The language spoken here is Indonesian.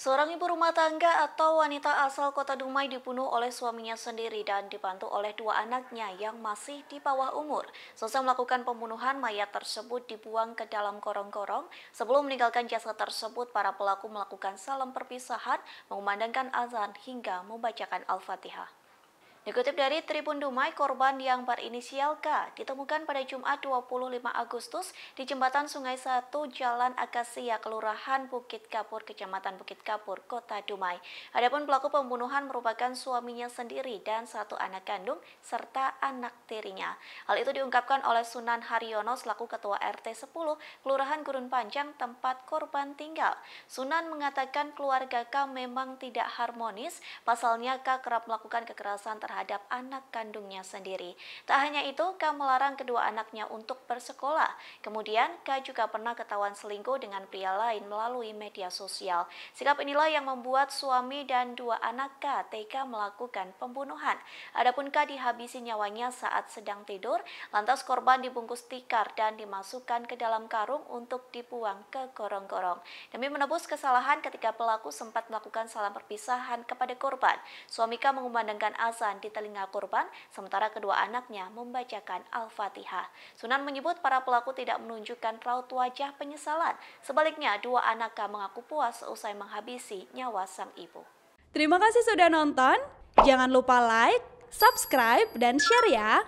Seorang ibu rumah tangga atau wanita asal kota Dumai dibunuh oleh suaminya sendiri dan dibantu oleh dua anaknya yang masih di bawah umur. Selesai melakukan pembunuhan, mayat tersebut dibuang ke dalam korong-korong. Sebelum meninggalkan jasa tersebut, para pelaku melakukan salam perpisahan, memandangkan azan hingga membacakan Al-Fatihah. Dikutip dari Tribun Dumai, korban yang berinisial K ditemukan pada Jumat 25 Agustus di jembatan Sungai 1 Jalan Akasia, Kelurahan Bukit Kapur, Kecamatan Bukit Kapur, Kota Dumai. Adapun pelaku pembunuhan merupakan suaminya sendiri dan satu anak kandung serta anak tirinya. Hal itu diungkapkan oleh Sunan Haryono selaku Ketua RT 10 Kelurahan Gurun Panjang tempat korban tinggal. Sunan mengatakan keluarga K memang tidak harmonis, pasalnya K kerap melakukan kekerasan terhadap terhadap anak kandungnya sendiri. Tak hanya itu, K melarang kedua anaknya untuk bersekolah. Kemudian, K juga pernah ketahuan selingkuh dengan pria lain melalui media sosial. Sikap inilah yang membuat suami dan dua anak K TK melakukan pembunuhan. Adapun K dihabisi nyawanya saat sedang tidur, lantas korban dibungkus tikar dan dimasukkan ke dalam karung untuk dibuang ke gorong-gorong. Demi menebus kesalahan ketika pelaku sempat melakukan salam perpisahan kepada korban, suamika mengumandangkan azan di telinga korban, sementara kedua anaknya membacakan Al-Fatihah. Sunan menyebut para pelaku tidak menunjukkan raut wajah penyesalan. Sebaliknya, dua anaknya mengaku puas usai menghabisi nyawa sang ibu. Terima kasih sudah nonton. Jangan lupa like, subscribe, dan share ya.